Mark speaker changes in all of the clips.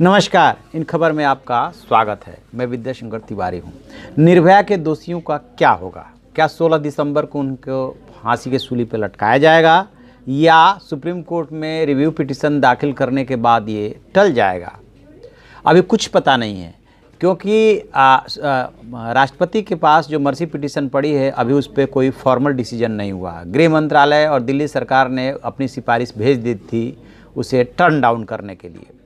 Speaker 1: नमस्कार इन खबर में आपका स्वागत है मैं विद्याशंकर तिवारी हूँ निर्भया के दोषियों का क्या होगा क्या 16 दिसंबर को उनको फांसी के सूली पर लटकाया जाएगा या सुप्रीम कोर्ट में रिव्यू पिटीशन दाखिल करने के बाद ये टल जाएगा अभी कुछ पता नहीं है क्योंकि राष्ट्रपति के पास जो मर्सी पिटीशन पड़ी है अभी उस पर कोई फॉर्मल डिसीजन नहीं हुआ गृह मंत्रालय और दिल्ली सरकार ने अपनी सिफारिश भेज दी थी उसे टर्न डाउन करने के लिए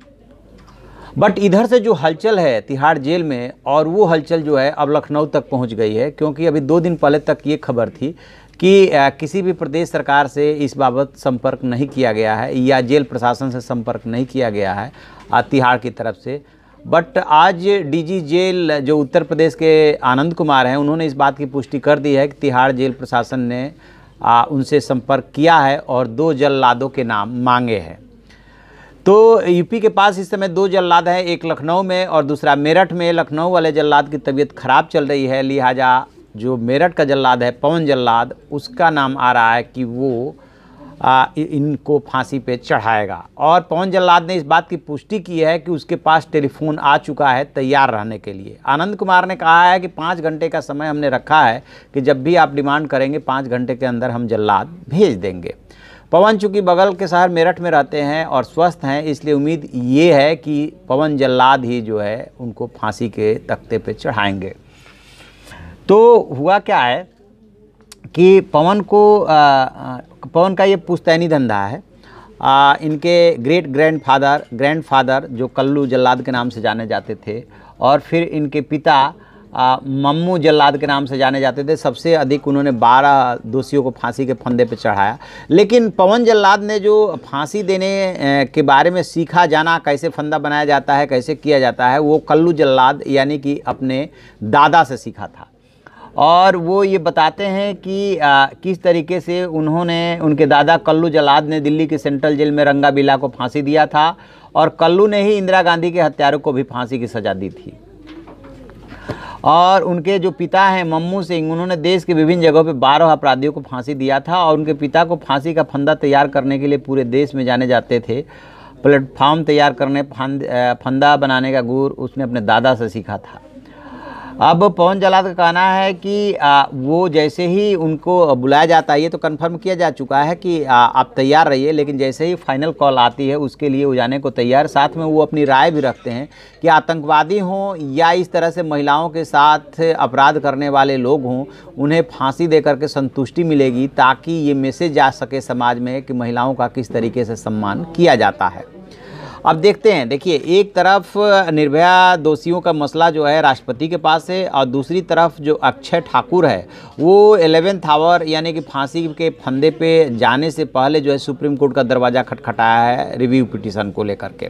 Speaker 1: बट इधर से जो हलचल है तिहाड़ जेल में और वो हलचल जो है अब लखनऊ तक पहुंच गई है क्योंकि अभी दो दिन पहले तक ये खबर थी कि किसी भी प्रदेश सरकार से इस बाबत संपर्क नहीं किया गया है या जेल प्रशासन से संपर्क नहीं किया गया है तिहाड़ की तरफ से बट आज डीजी जेल जो उत्तर प्रदेश के आनंद कुमार हैं उन्होंने इस बात की पुष्टि कर दी है कि तिहाड़ जेल प्रशासन ने उनसे संपर्क किया है और दो जल लादों के नाम मांगे हैं तो यूपी के पास इस समय दो जल्लाद हैं एक लखनऊ में और दूसरा मेरठ में लखनऊ वाले जल्लाद की तबीयत ख़राब चल रही है लिहाजा जो मेरठ का जल्लाद है पवन जल्लाद उसका नाम आ रहा है कि वो आ, इनको फांसी पे चढ़ाएगा और पवन जल्लाद ने इस बात की पुष्टि की है कि उसके पास टेलीफोन आ चुका है तैयार रहने के लिए आनंद कुमार ने कहा है कि पाँच घंटे का समय हमने रखा है कि जब भी आप डिमांड करेंगे पाँच घंटे के अंदर हम जल्लाद भेज देंगे पवन चूँकि बगल के शहर मेरठ में रहते हैं और स्वस्थ हैं इसलिए उम्मीद ये है कि पवन जल्लाद ही जो है उनको फांसी के तख्ते पे चढ़ाएंगे तो हुआ क्या है कि पवन को आ, पवन का ये पुस्तैनी धंधा है आ, इनके great grandfather grandfather जो कल्लू जल्लाद के नाम से जाने जाते थे और फिर इनके पिता मम्मू जल्लाद के नाम से जाने जाते थे सबसे अधिक उन्होंने 12 दोषियों को फांसी के फंदे पर चढ़ाया लेकिन पवन जल्लाद ने जो फांसी देने के बारे में सीखा जाना कैसे फंदा बनाया जाता है कैसे किया जाता है वो कल्लू जल्लाद यानी कि अपने दादा से सीखा था और वो ये बताते हैं कि आ, किस तरीके से उन्होंने उनके दादा कल्लू जलाद ने दिल्ली की सेंट्रल जेल में रंगा बिला को फांसी दिया था और कल्लू ने ही इंदिरा गांधी के हत्यारों को भी फांसी की सजा दी थी और उनके जो पिता हैं मम्मू सिंह उन्होंने देश के विभिन्न जगहों पर बारह अपराधियों को फांसी दिया था और उनके पिता को फांसी का फंदा तैयार करने के लिए पूरे देश में जाने जाते थे प्लेटफार्म तैयार करने फंदा बनाने का गुर उसने अपने दादा से सीखा था अब पवन जलाद का कहना है कि आ, वो जैसे ही उनको बुलाया जाता है ये तो कन्फर्म किया जा चुका है कि आ, आप तैयार रहिए लेकिन जैसे ही फाइनल कॉल आती है उसके लिए वो जाने को तैयार साथ में वो अपनी राय भी रखते हैं कि आतंकवादी हों या इस तरह से महिलाओं के साथ अपराध करने वाले लोग हों उन्हें फांसी दे करके संतुष्टि मिलेगी ताकि ये मैसेज जा सके समाज में कि महिलाओं का किस तरीके से सम्मान किया जाता है अब देखते हैं देखिए एक तरफ निर्भया दोषियों का मसला जो है राष्ट्रपति के पास है और दूसरी तरफ जो अक्षय ठाकुर है वो एलेवेंथ आवर यानी कि फांसी के फंदे पे जाने से पहले जो है सुप्रीम कोर्ट का दरवाज़ा खटखटाया है रिव्यू पिटिशन को लेकर के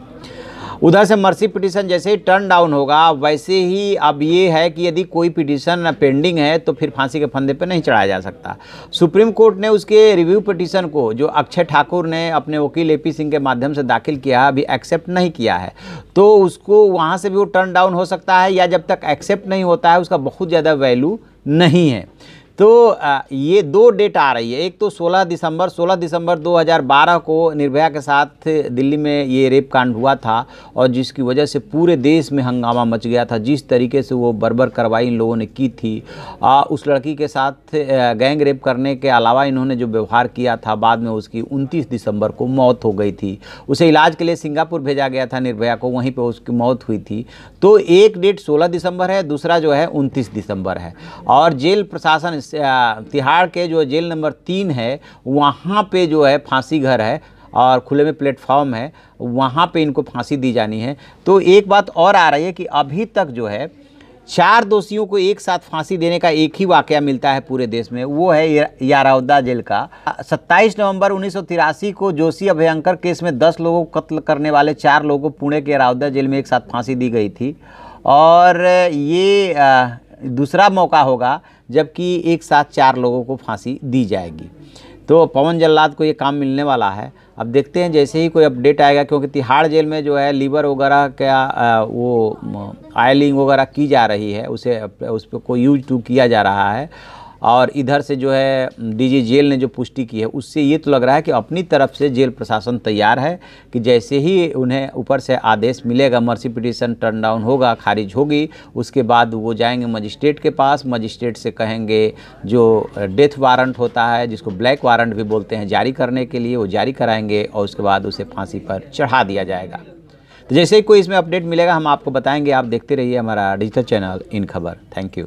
Speaker 1: उधर से मर्सी पिटीशन जैसे ही टर्न डाउन होगा वैसे ही अब ये है कि यदि कोई पिटीशन पेंडिंग है तो फिर फांसी के फंदे पर नहीं चढ़ाया जा सकता सुप्रीम कोर्ट ने उसके रिव्यू पिटीशन को जो अक्षय ठाकुर ने अपने वकील ए सिंह के माध्यम से दाखिल किया अभी एक्सेप्ट नहीं किया है तो उसको वहाँ से भी वो टर्न डाउन हो सकता है या जब तक एक्सेप्ट नहीं होता है उसका बहुत ज़्यादा वैल्यू नहीं है तो ये दो डेट आ रही है एक तो 16 दिसंबर 16 दिसंबर 2012 को निर्भया के साथ दिल्ली में ये रेप कांड हुआ था और जिसकी वजह से पूरे देश में हंगामा मच गया था जिस तरीके से वो बर्बर कार्रवाई इन लोगों ने की थी आ, उस लड़की के साथ गैंग रेप करने के अलावा इन्होंने जो व्यवहार किया था बाद में उसकी उनतीस दिसंबर को मौत हो गई थी उसे इलाज के लिए सिंगापुर भेजा गया था निर्भया को वहीं पर उसकी मौत हुई थी तो एक डेट सोलह दिसंबर है दूसरा जो है उनतीस दिसंबर है और जेल प्रशासन तिहाड़ के जो जेल नंबर तीन है वहाँ पे जो है फांसी घर है और खुले में प्लेटफॉर्म है वहाँ पे इनको फांसी दी जानी है तो एक बात और आ रही है कि अभी तक जो है चार दोषियों को एक साथ फांसी देने का एक ही वाक़ मिलता है पूरे देश में वो है यारावदा जेल का 27 नवंबर उन्नीस को जोशी अभयंकर केस में 10 लोगों को कत्ल करने वाले चार लोगों को पुणे के यारावदा जेल में एक साथ फांसी दी गई थी और ये दूसरा मौका होगा जबकि एक साथ चार लोगों को फांसी दी जाएगी तो पवन जल्लाद को ये काम मिलने वाला है अब देखते हैं जैसे ही कोई अपडेट आएगा क्योंकि तिहाड़ जेल में जो है लीवर वगैरह क्या वो आयलिंग वगैरह की जा रही है उसे उस पर को यूज टू तो किया जा रहा है और इधर से जो है डीजी जेल ने जो पुष्टि की है उससे ये तो लग रहा है कि अपनी तरफ से जेल प्रशासन तैयार है कि जैसे ही उन्हें ऊपर से आदेश मिलेगा मर्सी पिटिशन टर्न डाउन होगा खारिज होगी उसके बाद वो जाएंगे मजिस्ट्रेट के पास मजिस्ट्रेट से कहेंगे जो डेथ वारंट होता है जिसको ब्लैक वारंट भी बोलते हैं जारी करने के लिए वो जारी कराएंगे और उसके बाद उसे फांसी पर चढ़ा दिया जाएगा तो जैसे ही कोई इसमें अपडेट मिलेगा हम आपको बताएंगे आप देखते रहिए हमारा डिजिटल चैनल इन खबर थैंक यू